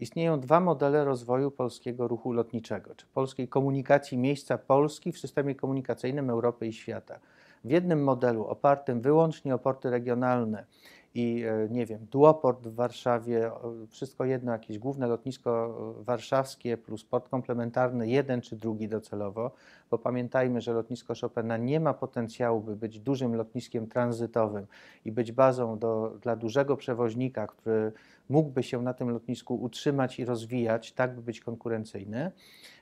Istnieją dwa modele rozwoju polskiego ruchu lotniczego, czy polskiej komunikacji miejsca Polski w systemie komunikacyjnym Europy i świata. W jednym modelu opartym wyłącznie o porty regionalne i e, nie wiem, duoport w Warszawie, e, wszystko jedno, jakieś główne lotnisko e, warszawskie plus port komplementarny, jeden czy drugi docelowo, bo pamiętajmy, że lotnisko Chopina nie ma potencjału, by być dużym lotniskiem tranzytowym i być bazą do, dla dużego przewoźnika, który mógłby się na tym lotnisku utrzymać i rozwijać, tak by być konkurencyjny.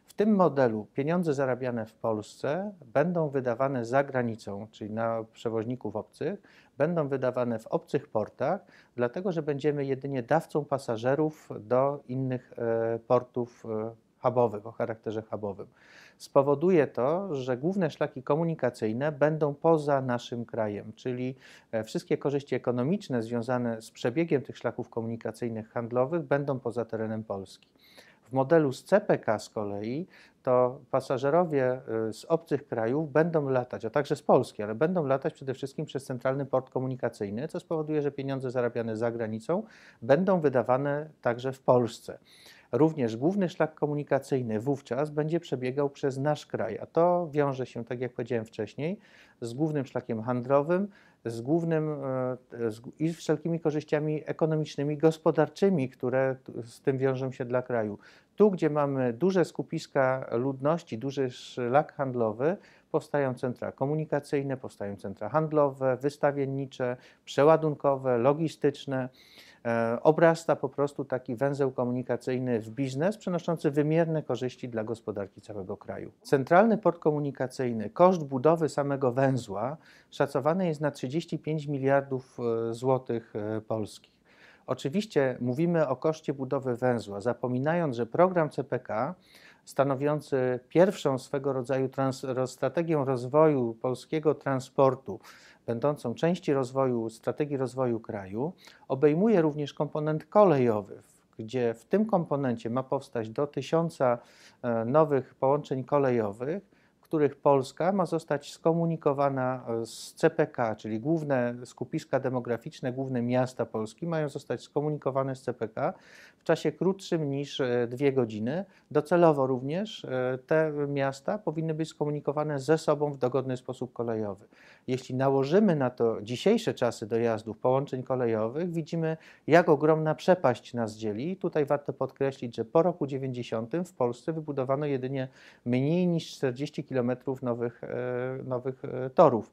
W tym modelu pieniądze zarabiane w Polsce będą wydawane za granicą, czyli na przewoźników obcych, będą wydawane w obcych portach, dlatego że będziemy jedynie dawcą pasażerów do innych e, portów e, hubowych, o charakterze hubowym. Spowoduje to, że główne szlaki komunikacyjne będą poza naszym krajem, czyli e, wszystkie korzyści ekonomiczne związane z przebiegiem tych szlaków komunikacyjnych handlowych będą poza terenem Polski. W modelu z CPK z kolei to pasażerowie y, z obcych krajów będą latać, a także z Polski, ale będą latać przede wszystkim przez centralny port komunikacyjny, co spowoduje, że pieniądze zarabiane za granicą będą wydawane także w Polsce. Również główny szlak komunikacyjny wówczas będzie przebiegał przez nasz kraj, a to wiąże się, tak jak powiedziałem wcześniej, z głównym szlakiem handlowym, z głównym e, z, i z wszelkimi korzyściami ekonomicznymi, gospodarczymi, które z tym wiążą się dla kraju. Tu, gdzie mamy duże skupiska ludności, duży szlak handlowy, Powstają centra komunikacyjne, powstają centra handlowe, wystawiennicze, przeładunkowe, logistyczne. E, Obrasta po prostu taki węzeł komunikacyjny w biznes, przynoszący wymierne korzyści dla gospodarki całego kraju. Centralny port komunikacyjny, koszt budowy samego węzła szacowany jest na 35 miliardów e, złotych e, polskich. Oczywiście mówimy o koszcie budowy węzła, zapominając, że program CPK stanowiący pierwszą swego rodzaju trans, strategię rozwoju polskiego transportu, będącą części rozwoju, strategii rozwoju kraju, obejmuje również komponent kolejowy, gdzie w tym komponencie ma powstać do tysiąca e, nowych połączeń kolejowych, których Polska ma zostać skomunikowana e, z CPK, czyli główne skupiska demograficzne, główne miasta Polski mają zostać skomunikowane z CPK w czasie krótszym niż e, dwie godziny. Docelowo również e, te miasta powinny być skomunikowane ze sobą w dogodny sposób kolejowy. Jeśli nałożymy na to dzisiejsze czasy dojazdów połączeń kolejowych, widzimy, jak ogromna przepaść nas dzieli. Tutaj warto podkreślić, że po roku 90 w Polsce wybudowano jedynie mniej niż 40 km kilometrów nowych, e, nowych e, torów.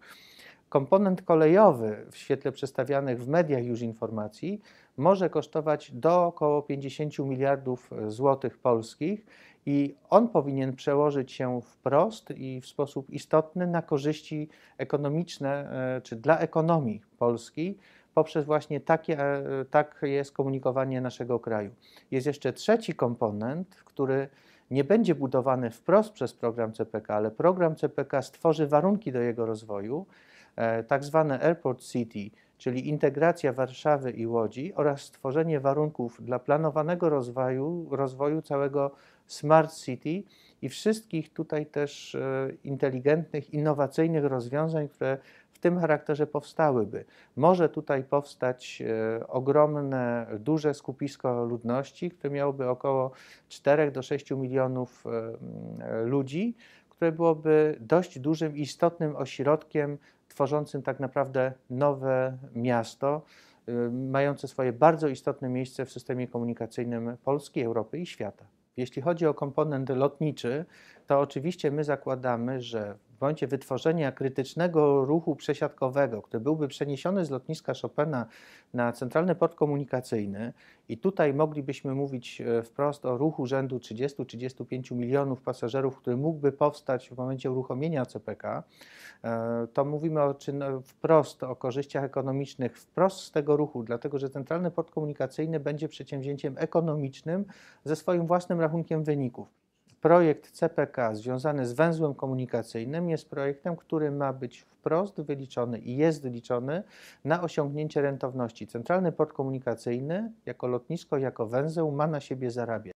Komponent kolejowy w świetle przedstawianych w mediach już informacji może kosztować do około 50 miliardów złotych polskich i on powinien przełożyć się wprost i w sposób istotny na korzyści ekonomiczne e, czy dla ekonomii polskiej poprzez właśnie takie, e, tak jest skomunikowanie naszego kraju. Jest jeszcze trzeci komponent, który nie będzie budowany wprost przez program CPK, ale program CPK stworzy warunki do jego rozwoju, e, tak zwane Airport City, czyli integracja Warszawy i Łodzi oraz stworzenie warunków dla planowanego rozwoju, rozwoju całego Smart City i wszystkich tutaj też e, inteligentnych, innowacyjnych rozwiązań, które tym charakterze powstałyby. Może tutaj powstać e, ogromne, duże skupisko ludności, które miałoby około 4 do 6 milionów e, ludzi, które byłoby dość dużym, istotnym ośrodkiem tworzącym tak naprawdę nowe miasto, e, mające swoje bardzo istotne miejsce w systemie komunikacyjnym Polski, Europy i świata. Jeśli chodzi o komponent lotniczy, to oczywiście my zakładamy, że momencie wytworzenia krytycznego ruchu przesiadkowego, który byłby przeniesiony z lotniska Chopina na centralny port komunikacyjny i tutaj moglibyśmy mówić e, wprost o ruchu rzędu 30-35 milionów pasażerów, który mógłby powstać w momencie uruchomienia CPK, e, to mówimy o czyn, e, wprost o korzyściach ekonomicznych wprost z tego ruchu, dlatego że centralny port komunikacyjny będzie przedsięwzięciem ekonomicznym ze swoim własnym rachunkiem wyników projekt CPK związany z węzłem komunikacyjnym jest projektem, który ma być wprost wyliczony i jest liczony na osiągnięcie rentowności. Centralny Port Komunikacyjny jako lotnisko, jako węzeł ma na siebie zarabiać.